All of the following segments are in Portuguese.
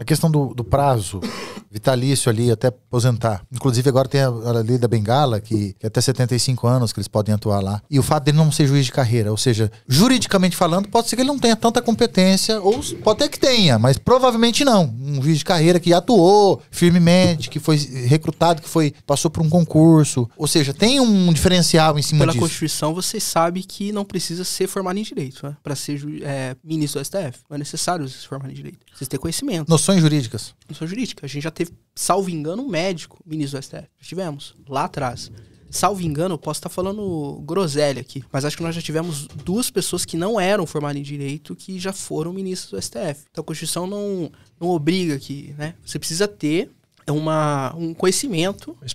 A questão do, do, prazo vitalício ali até aposentar. Inclusive, agora tem a, a lei da Bengala, que, que é até 75 anos que eles podem atuar lá. E o fato dele não ser juiz de carreira, ou seja, juridicamente falando, pode ser que ele não tenha tanta competência, ou pode ter que tenha, mas provavelmente não. Um juiz de carreira que atuou firmemente, que foi recrutado, que foi passou por um concurso. Ou seja, tem um diferencial em cima Pela disso. Pela Constituição, você sabe que não precisa ser formado em direito, né? Para ser é, ministro do STF. Não é necessário se formar em direito. Precisa ter conhecimento. Nos Noções jurídicas. Noções jurídicas. A gente já teve, salvo engano, um médico, ministro do STF. Já tivemos, lá atrás. Salvo engano, eu posso estar falando groselha aqui, mas acho que nós já tivemos duas pessoas que não eram formadas em direito que já foram ministros do STF. Então a Constituição não, não obriga que, né? Você precisa ter é uma, um conhecimento. Uma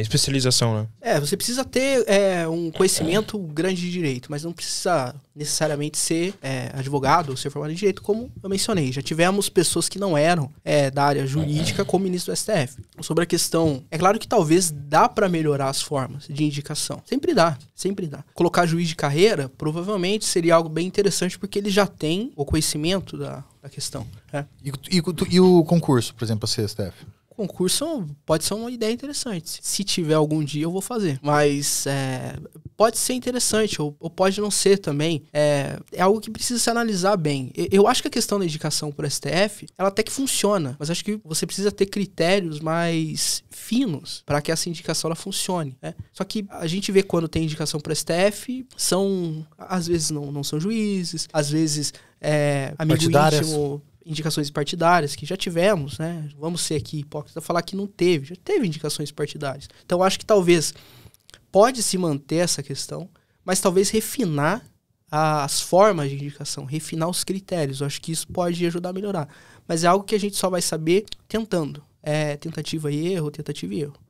especialização, né? É, você precisa ter é, um conhecimento grande de direito, mas não precisa necessariamente ser é, advogado ou ser formado em direito, como eu mencionei. Já tivemos pessoas que não eram é, da área jurídica como ministro do STF. Sobre a questão, é claro que talvez dá para melhorar as formas de indicação. Sempre dá, sempre dá. Colocar juiz de carreira provavelmente seria algo bem interessante porque ele já tem o conhecimento da a questão. É. E, e, e, o concurso, por exemplo, a CSTF? Concurso pode ser uma ideia interessante. Se tiver algum dia, eu vou fazer. Mas é, pode ser interessante ou, ou pode não ser também. É, é, algo que precisa se analisar bem. Eu, eu acho que a questão da indicação por STF, ela até que funciona, mas acho que você precisa ter critérios mais finos para que essa indicação ela funcione. Né? Só que a gente vê quando tem indicação para STF, são às vezes não, não são juízes, às vezes é, amigo íntimo indicações partidárias que já tivemos, né? Vamos ser aqui hipócrita falar que não teve, já teve indicações partidárias. Então acho que talvez pode se manter essa questão, mas talvez refinar as formas de indicação, refinar os critérios. Eu acho que isso pode ajudar a melhorar. Mas é algo que a gente só vai saber tentando. É tentativa e erro, tentativa e erro.